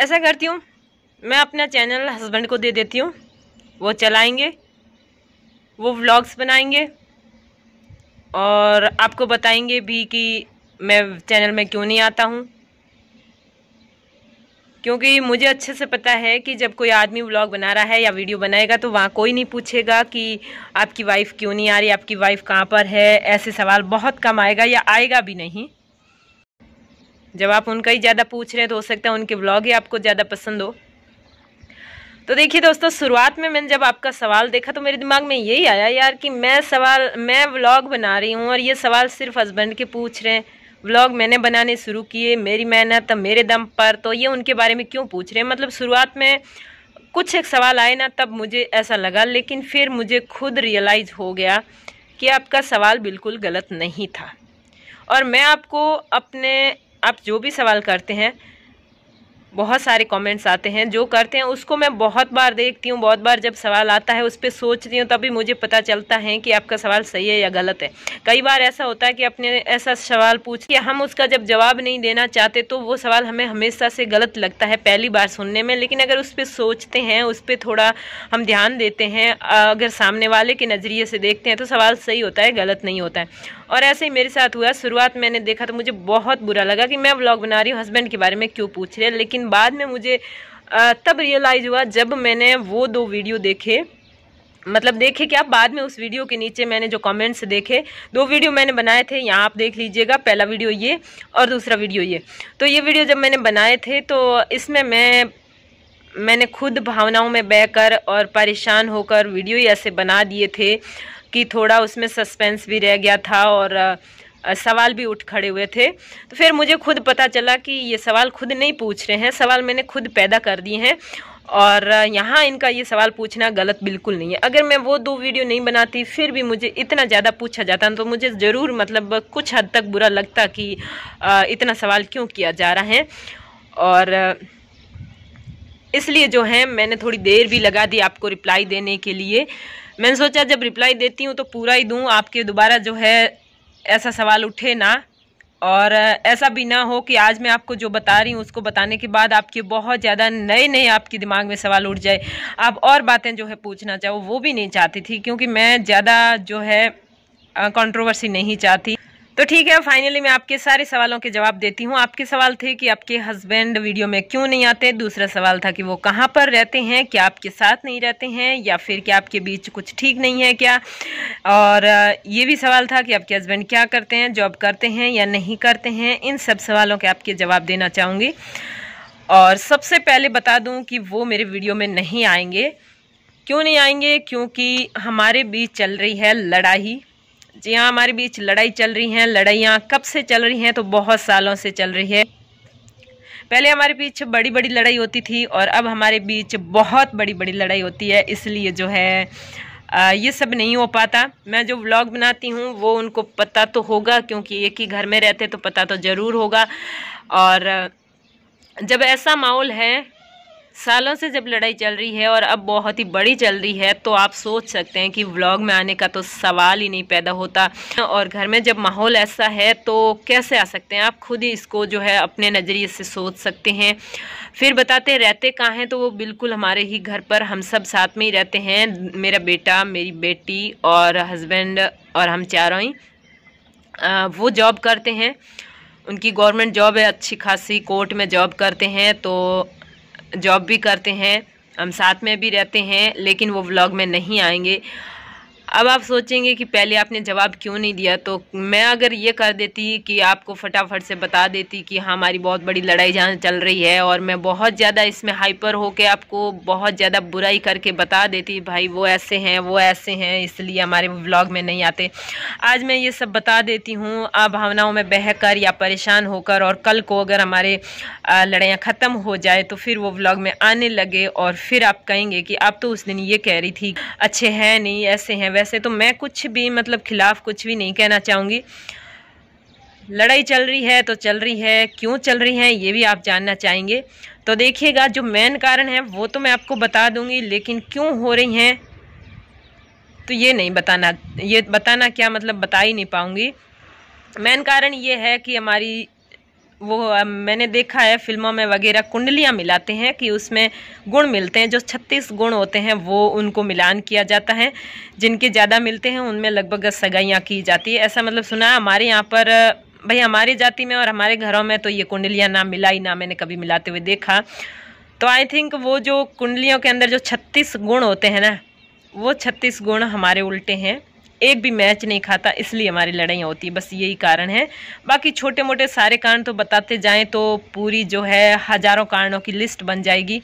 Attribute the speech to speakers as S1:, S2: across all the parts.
S1: ऐसा करती हूँ मैं अपना चैनल हस्बैंड को दे देती हूँ वो चलाएंगे वो व्लॉग्स बनाएंगे और आपको बताएंगे भी कि मैं चैनल में क्यों नहीं आता हूँ क्योंकि मुझे अच्छे से पता है कि जब कोई आदमी व्लॉग बना रहा है या वीडियो बनाएगा तो वहाँ कोई नहीं पूछेगा कि आपकी वाइफ़ क्यों नहीं आ रही आपकी वाइफ़ कहाँ पर है ऐसे सवाल बहुत कम आएगा या आएगा भी नहीं जब आप उनका ही ज़्यादा पूछ रहे हैं तो हो सकता है उनके ब्लॉग ही आपको ज़्यादा पसंद हो तो देखिए दोस्तों शुरुआत में मैंने जब आपका सवाल देखा तो मेरे दिमाग में यही आया यार कि मैं सवाल मैं व्लॉग बना रही हूँ और ये सवाल सिर्फ हस्बैंड के पूछ रहे हैं व्लॉग मैंने बनाने शुरू किए मेरी मेहनत मेरे दम पर तो ये उनके बारे में क्यों पूछ रहे हैं मतलब शुरुआत में कुछ एक सवाल आए ना तब मुझे ऐसा लगा लेकिन फिर मुझे खुद रियलाइज़ हो गया कि आपका सवाल बिल्कुल गलत नहीं था और मैं आपको अपने आप जो भी सवाल करते हैं बहुत सारे कमेंट्स आते हैं जो करते हैं उसको मैं बहुत बार देखती हूँ बहुत बार जब सवाल आता है उस पर सोचती हूँ तभी मुझे पता चलता है कि आपका सवाल सही है या गलत है कई बार ऐसा होता है कि अपने ऐसा सवाल पूछ के हम उसका जब जवाब नहीं देना चाहते तो वो सवाल हमें हमेशा से गलत लगता है पहली बार सुनने में लेकिन अगर उस पर सोचते हैं उस पर थोड़ा हम ध्यान देते हैं अगर सामने वाले के नज़रिए से देखते हैं तो सवाल सही होता है गलत नहीं होता है और ऐसे ही मेरे साथ हुआ शुरुआत मैंने देखा तो मुझे बहुत बुरा लगा कि मैं ब्लॉग बना रही हूँ हस्बैंड के बारे में क्यों पूछ रहे हैं लेकिन लेकिन बाद में मुझे तब रियलाइज़ हुआ जब मैंने वो दो वीडियो देखे मतलब देखे क्या बाद में उस वीडियो के नीचे मैंने जो कमेंट्स देखे दो वीडियो मैंने बनाए थे यहाँ आप देख लीजिएगा पहला वीडियो ये और दूसरा वीडियो ये तो ये वीडियो जब मैंने बनाए थे तो इसमें मैं मैंने खुद भावनाओं में बहकर और परेशान होकर वीडियो ही ऐसे बना दिए थे कि थोड़ा उसमें सस्पेंस भी रह गया था और सवाल भी उठ खड़े हुए थे तो फिर मुझे खुद पता चला कि ये सवाल खुद नहीं पूछ रहे हैं सवाल मैंने खुद पैदा कर दिए हैं और यहाँ इनका ये सवाल पूछना गलत बिल्कुल नहीं है अगर मैं वो दो वीडियो नहीं बनाती फिर भी मुझे इतना ज़्यादा पूछा जाता तो मुझे ज़रूर मतलब कुछ हद तक बुरा लगता कि इतना सवाल क्यों किया जा रहा है और इसलिए जो है मैंने थोड़ी देर भी लगा दी आपको रिप्लाई देने के लिए मैंने सोचा जब रिप्लाई देती हूँ तो पूरा ही दूँ आपके दोबारा जो है ऐसा सवाल उठे ना और ऐसा भी ना हो कि आज मैं आपको जो बता रही हूँ उसको बताने के बाद आपके बहुत ज़्यादा नए नए आपके दिमाग में सवाल उठ जाए आप और बातें जो है पूछना चाहो वो भी नहीं चाहती थी क्योंकि मैं ज़्यादा जो है कंट्रोवर्सी नहीं चाहती तो ठीक है फाइनली मैं आपके सारे सवालों के जवाब देती हूँ आपके सवाल थे कि आपके हस्बैंड वीडियो में क्यों नहीं आते दूसरा सवाल था कि वो कहाँ पर रहते हैं क्या आपके साथ नहीं रहते हैं या फिर क्या आपके बीच कुछ ठीक नहीं है क्या और ये भी सवाल था कि आपके हस्बैंड क्या करते हैं जॉब करते हैं या नहीं करते हैं इन सब सवालों के आपके जवाब देना चाहूँगी और सबसे पहले बता दूँ कि वो मेरे वीडियो में नहीं आएंगे क्यों नहीं आएंगे क्योंकि हमारे बीच चल रही है लड़ाई जी हाँ हमारे बीच लड़ाई चल रही हैं लड़ाइयाँ कब से चल रही हैं तो बहुत सालों से चल रही है पहले हमारे बीच बड़ी बड़ी लड़ाई होती थी और अब हमारे बीच बहुत बड़ी बड़ी लड़ाई होती है इसलिए जो है आ, ये सब नहीं हो पाता मैं जो व्लॉग बनाती हूँ वो उनको पता तो होगा क्योंकि एक ही घर में रहते तो पता तो ज़रूर होगा और जब ऐसा माहौल है सालों से जब लड़ाई चल रही है और अब बहुत ही बड़ी चल रही है तो आप सोच सकते हैं कि व्लॉग में आने का तो सवाल ही नहीं पैदा होता और घर में जब माहौल ऐसा है तो कैसे आ सकते हैं आप खुद ही इसको जो है अपने नज़रिए से सोच सकते हैं फिर बताते रहते कहाँ हैं तो वो बिल्कुल हमारे ही घर पर हम सब साथ में ही रहते हैं मेरा बेटा मेरी बेटी और हस्बैंड और हम चारों ही वो जॉब करते हैं उनकी गवर्नमेंट जॉब है अच्छी खासी कोर्ट में जॉब करते हैं तो जॉब भी करते हैं हम साथ में भी रहते हैं लेकिन वो व्लॉग में नहीं आएंगे अब आप सोचेंगे कि पहले आपने जवाब क्यों नहीं दिया तो मैं अगर ये कर देती कि आपको फटाफट से बता देती कि हाँ, हमारी बहुत बड़ी लड़ाई जहाँ चल रही है और मैं बहुत ज़्यादा इसमें हाइपर होकर आपको बहुत ज़्यादा बुराई करके बता देती भाई वो ऐसे हैं वो ऐसे हैं इसलिए हमारे व्लॉग में नहीं आते आज मैं ये सब बता देती हूँ भावनाओं में बह कर या परेशान होकर और कल को अगर हमारे लड़ाइयाँ ख़त्म हो जाए तो फिर वो व्लॉग में आने लगे और फिर आप कहेंगे कि आप तो उस दिन ये कह रही थी अच्छे हैं नहीं ऐसे हैं वैसे वैसे तो मैं कुछ भी मतलब खिलाफ कुछ भी नहीं कहना चाहूँगी लड़ाई चल रही है तो चल रही है क्यों चल रही है ये भी आप जानना चाहेंगे तो देखिएगा जो मेन कारण है वो तो मैं आपको बता दूंगी लेकिन क्यों हो रही हैं तो ये नहीं बताना ये बताना क्या मतलब बता ही नहीं पाऊंगी मेन कारण ये है कि हमारी वो मैंने देखा है फिल्मों में वगैरह कुंडलियाँ मिलाते हैं कि उसमें गुण मिलते हैं जो छत्तीस गुण होते हैं वो उनको मिलान किया जाता है जिनके ज़्यादा मिलते हैं उनमें लगभग सगाइयाँ की जाती है ऐसा मतलब सुना है हमारे यहाँ पर भाई हमारी जाति में और हमारे घरों में तो ये कुंडलियाँ ना मिलाई ना मैंने कभी मिलाते हुए देखा तो आई थिंक वो जो कुंडलियों के अंदर जो छत्तीस गुण होते हैं ना वो छत्तीस गुण हमारे उल्टे हैं एक भी मैच नहीं खाता इसलिए हमारी लड़ाइयाँ होती है बस यही कारण है बाकी छोटे मोटे सारे कारण तो बताते जाएँ तो पूरी जो है हज़ारों कारणों की लिस्ट बन जाएगी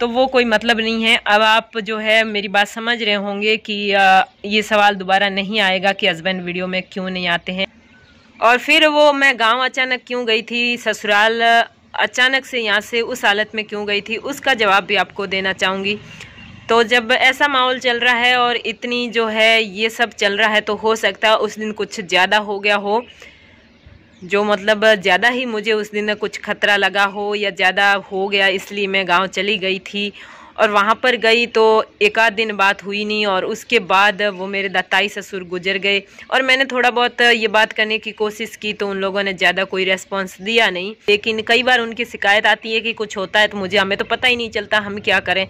S1: तो वो कोई मतलब नहीं है अब आप जो है मेरी बात समझ रहे होंगे कि ये सवाल दोबारा नहीं आएगा कि हस्बैंड वीडियो में क्यों नहीं आते हैं और फिर वो मैं गांव अचानक क्यों गई थी ससुराल अचानक से यहाँ से उस हालत में क्यों गई थी उसका जवाब भी आपको देना चाहूँगी तो जब ऐसा माहौल चल रहा है और इतनी जो है ये सब चल रहा है तो हो सकता है उस दिन कुछ ज़्यादा हो गया हो जो मतलब ज़्यादा ही मुझे उस दिन कुछ खतरा लगा हो या ज़्यादा हो गया इसलिए मैं गांव चली गई थी और वहां पर गई तो एक आध दिन बात हुई नहीं और उसके बाद वो मेरे दत्ताई ससुर गुजर गए और मैंने थोड़ा बहुत ये बात करने की कोशिश की तो उन लोगों ने ज़्यादा कोई रेस्पॉन्स दिया नहीं लेकिन कई बार उनकी शिकायत आती है कि कुछ होता है तो मुझे हमें तो पता ही नहीं चलता हम क्या करें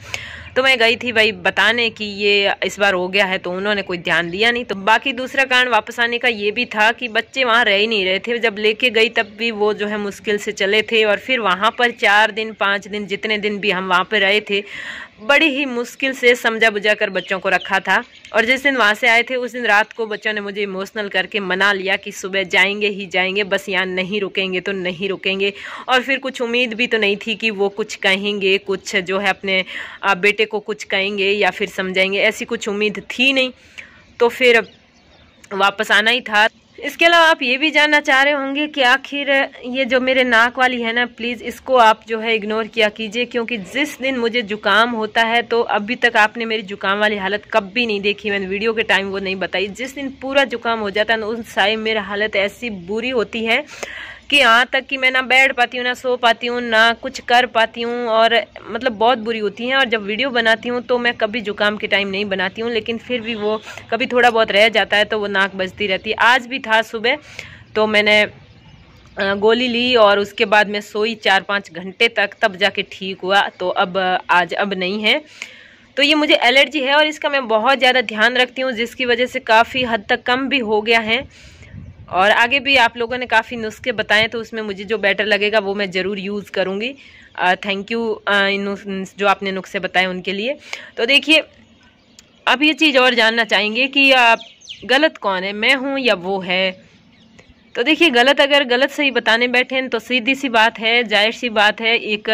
S1: तो मैं गई थी भाई बताने कि ये इस बार हो गया है तो उन्होंने कोई ध्यान दिया नहीं तो बाकी दूसरा कारण वापस आने का ये भी था कि बच्चे वहाँ रह ही नहीं रहे थे जब लेके गई तब भी वो जो है मुश्किल से चले थे और फिर वहाँ पर चार दिन पाँच दिन जितने दिन भी हम वहाँ पर रहे थे बड़ी ही मुश्किल से समझा बुझा कर बच्चों को रखा था और जिस दिन वहाँ से आए थे उस दिन रात को बच्चों ने मुझे इमोशनल करके मना लिया कि सुबह जाएंगे ही जाएंगे बस यहाँ नहीं रुकेंगे तो नहीं रुकेंगे और फिर कुछ उम्मीद भी तो नहीं थी कि वो कुछ कहेंगे कुछ जो है अपने बेटे को कुछ कहेंगे या फिर समझाएंगे ऐसी कुछ उम्मीद थी नहीं तो फिर वापस आना ही था इसके अलावा आप ये भी जानना चाह रहे होंगे कि आखिर ये जो मेरे नाक वाली है ना प्लीज़ इसको आप जो है इग्नोर किया कीजिए क्योंकि जिस दिन मुझे जुकाम होता है तो अभी तक आपने मेरी जुकाम वाली हालत कब भी नहीं देखी मैंने वीडियो के टाइम वो नहीं बताई जिस दिन पूरा जुकाम हो जाता है ना उस टाइम मेरी हालत ऐसी बुरी होती है कि यहाँ तक कि मैं ना बैठ पाती हूँ ना सो पाती हूँ ना कुछ कर पाती हूँ और मतलब बहुत बुरी होती हैं और जब वीडियो बनाती हूँ तो मैं कभी जुकाम के टाइम नहीं बनाती हूँ लेकिन फिर भी वो कभी थोड़ा बहुत रह जाता है तो वो नाक बजती रहती है आज भी था सुबह तो मैंने गोली ली और उसके बाद मैं सोई चार पाँच घंटे तक तब जाके ठीक हुआ तो अब आज अब नहीं है तो ये मुझे एलर्जी है और इसका मैं बहुत ज़्यादा ध्यान रखती हूँ जिसकी वजह से काफ़ी हद तक कम भी हो गया है और आगे भी आप लोगों ने काफ़ी नुस्खे बताए तो उसमें मुझे जो बेटर लगेगा वो मैं ज़रूर यूज़ करूँगी थैंक यू इन जो आपने नुस्खे बताए उनके लिए तो देखिए अब ये चीज़ और जानना चाहेंगे कि आप गलत कौन है मैं हूँ या वो है तो देखिए गलत अगर गलत सही बताने बैठे तो सीधी सी बात है जाहिर सी बात है एक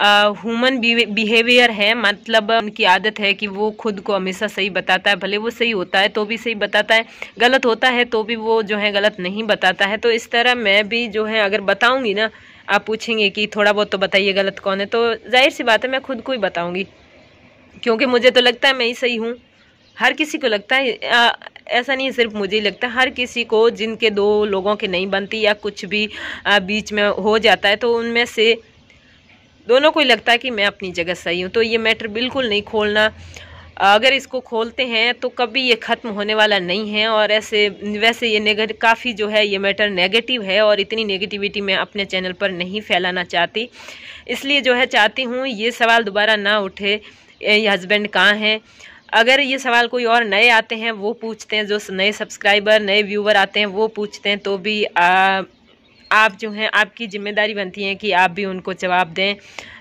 S1: ह्यूमन बिहेवियर है मतलब उनकी आदत है कि वो खुद को हमेशा सही बताता है भले वो सही होता है तो भी सही बताता है गलत होता है तो भी वो जो है गलत नहीं बताता है तो इस तरह मैं भी जो है अगर बताऊँगी ना आप पूछेंगे कि थोड़ा बहुत तो बताइए गलत कौन है तो जाहिर सी बात है मैं खुद को ही बताऊँगी क्योंकि मुझे तो लगता है मैं ही सही हूँ हर किसी को लगता है आ, ऐसा नहीं सिर्फ मुझे ही लगता है हर किसी को जिनके दो लोगों के नहीं बनती या कुछ भी आ, बीच में हो जाता है तो उनमें से दोनों को ही लगता है कि मैं अपनी जगह सही हूँ तो ये मैटर बिल्कुल नहीं खोलना अगर इसको खोलते हैं तो कभी ये ख़त्म होने वाला नहीं है और ऐसे वैसे ये नेगेट काफ़ी जो है ये मैटर नेगेटिव है और इतनी नेगेटिविटी मैं अपने चैनल पर नहीं फैलाना चाहती इसलिए जो है चाहती हूँ ये सवाल दोबारा ना उठे ये हस्बैंड कहाँ हैं अगर ये सवाल कोई और नए आते हैं वो पूछते हैं जो नए सब्सक्राइबर नए व्यूवर आते हैं वो पूछते हैं तो भी आ, आप जो हैं आपकी ज़िम्मेदारी बनती है कि आप भी उनको जवाब दें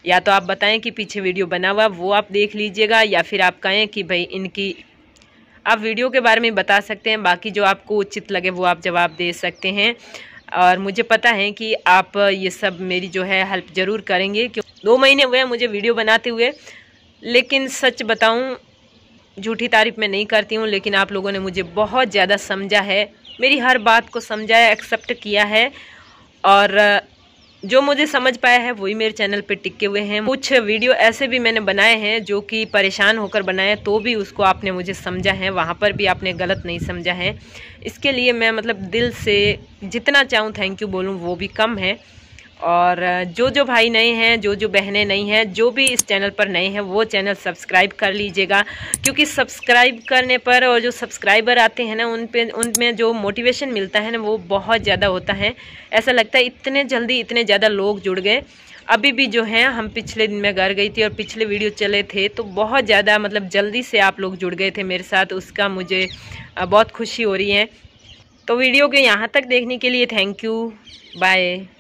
S1: या तो आप बताएं कि पीछे वीडियो बना हुआ वो आप देख लीजिएगा या फिर आप कहें कि भाई इनकी आप वीडियो के बारे में बता सकते हैं बाकी जो आपको उचित लगे वो आप जवाब दे सकते हैं और मुझे पता है कि आप ये सब मेरी जो है हेल्प ज़रूर करेंगे क्यों दो महीने हुए हैं मुझे वीडियो बनाते हुए लेकिन सच बताऊँ झूठी तारीफ मैं नहीं करती हूँ लेकिन आप लोगों ने मुझे बहुत ज़्यादा समझा है मेरी हर बात को समझा है एक्सेप्ट किया है और जो मुझे समझ पाया है वही मेरे चैनल पे टिके हुए हैं कुछ वीडियो ऐसे भी मैंने बनाए हैं जो कि परेशान होकर बनाए तो भी उसको आपने मुझे समझा है वहाँ पर भी आपने गलत नहीं समझा है इसके लिए मैं मतलब दिल से जितना चाहूँ थैंक यू बोलूँ वो भी कम है और जो जो भाई नए हैं जो जो बहनें नई हैं जो भी इस चैनल पर नए हैं वो चैनल सब्सक्राइब कर लीजिएगा क्योंकि सब्सक्राइब करने पर और जो सब्सक्राइबर आते हैं ना उन पे उनमें जो मोटिवेशन मिलता है ना वो बहुत ज़्यादा होता है ऐसा लगता है इतने जल्दी इतने ज़्यादा लोग जुड़ गए अभी भी जो हैं हम पिछले दिन में घर गई थी और पिछले वीडियो चले थे तो बहुत ज़्यादा मतलब जल्दी से आप लोग जुड़ गए थे मेरे साथ उसका मुझे बहुत खुशी हो रही है तो वीडियो के यहाँ तक देखने के लिए थैंक यू बाय